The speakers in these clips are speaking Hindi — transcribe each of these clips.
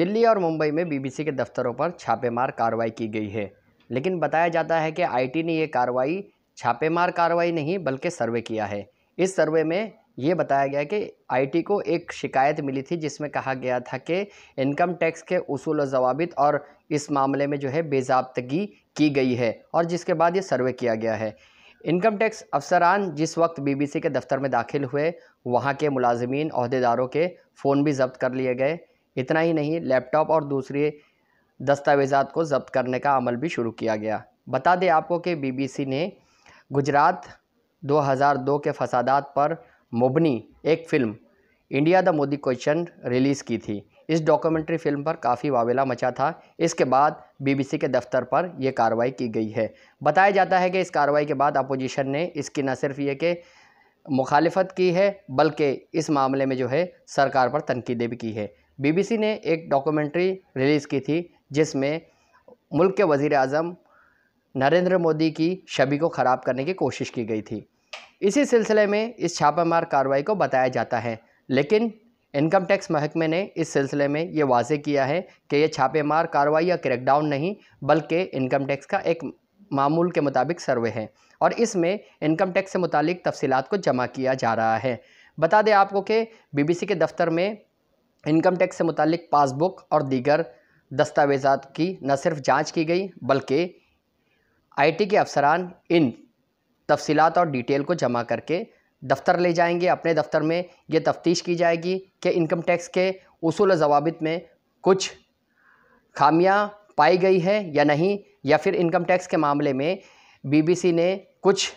दिल्ली और मुंबई में बीबीसी के दफ्तरों पर छापेमार कार्रवाई की गई है लेकिन बताया जाता है कि आईटी ने यह कार्रवाई छापेमार कार्रवाई नहीं बल्कि सर्वे किया है इस सर्वे में ये बताया गया कि आईटी को एक शिकायत मिली थी जिसमें कहा गया था कि इनकम टैक्स के उसूल जवाबित और इस मामले में जो है बेजाबतगी की गई है और जिसके बाद ये सर्वे किया गया है इनकम टैक्स अफसरान जिस वक्त बीबीसी के दफ्तर में दाखिल हुए वहाँ के मुलाजमीन अहदेदारों के फ़ोन भी जब्त कर लिए गए इतना ही नहीं लैपटॉप और दूसरे दस्तावेज़ात को जब्त करने का अमल भी शुरू किया गया बता दें आपको कि बीबीसी ने गुजरात 2002 के फसादात पर मोबनी एक film India the Modi question release की थी इस डॉक्यूमेंट्री फिल्म पर काफ़ी वावेला मचा था इसके बाद बीबीसी के दफ्तर पर यह कार्रवाई की गई है बताया जाता है कि इस कार्रवाई के बाद अपोजिशन ने इसकी न सिर्फ ये कि मुखालफत की है बल्कि इस मामले में जो है सरकार पर तनकीदें भी की है बीबीसी ने एक डॉक्यूमेंट्री रिलीज़ की थी जिसमें मुल्क के वज़ी अजम नरेंद्र मोदी की छवि को ख़राब करने की कोशिश की गई थी इसी सिलसिले में इस छापामार कार्रवाई को बताया जाता है लेकिन इनकम टैक्स महकमे ने इस सिलसिले में ये वाजे किया है कि यह छापेमार कार्रवाई या क्रैकडाउन नहीं बल्कि इनकम टैक्स का एक मामूल के मुताबिक सर्वे है और इसमें इनकम टैक्स से मुतलिक तफसीत को जमा किया जा रहा है बता दें आपको कि बीबीसी के दफ्तर में इनकम टैक्स से मुतलिक पासबुक और दीगर दस्तावेजात की न सिर्फ जांच की गई बल्कि आईटी के अफसरान इन तफसीत और डिटेल को जमा करके दफ्तर ले जाएंगे अपने दफ्तर में ये तफ्तीश की जाएगी कि इनकम टैक्स के असूल जवाबित में कुछ खामियां पाई गई है या नहीं या फिर इनकम टैक्स के मामले में बीबीसी ने कुछ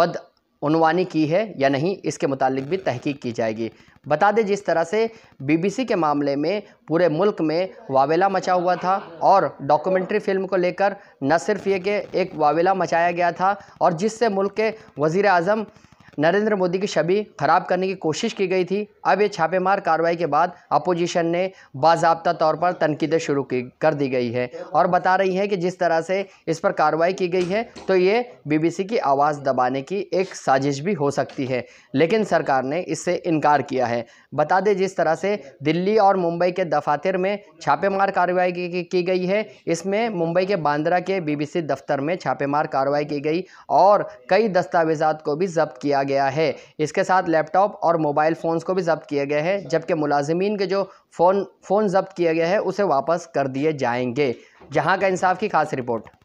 बद उनवानी की है या नहीं इसके मुतालिक भी तहकीक की जाएगी बता दें जिस तरह से बीबीसी के मामले में पूरे मुल्क में वावेला मचा हुआ था और डॉक्यूमेंट्री फिल्म को लेकर न सिर्फ ये कि एक वावेला मचाया गया था और जिससे मुल्क के वज़ी अजम नरेंद्र मोदी की छवि खराब करने की कोशिश की गई थी अब ये छापेमार कार्रवाई के बाद अपोजिशन ने बाबा तौर पर तनकीदें शुरू की कर दी गई है और बता रही है कि जिस तरह से इस पर कार्रवाई की गई है तो ये बीबीसी की आवाज़ दबाने की एक साजिश भी हो सकती है लेकिन सरकार ने इससे इनकार किया है बता दें जिस तरह से दिल्ली और मुंबई के दफातर में छापेमार कार्रवाई की, की गई है इसमें मुंबई के बांद्रा के बीबीसी दफ्तर में छापेमार कार्रवाई की गई और कई दस्तावेजात को भी जब्त किया गया है इसके साथ लैपटॉप और मोबाइल फ़ोन्स को भी जब्त किया गया है जबकि मुलाजमीन के जो फ़ोन फ़ोन जब्त किया गया है उसे वापस कर दिए जाएंगे जहां का इंसाफ की खास रिपोर्ट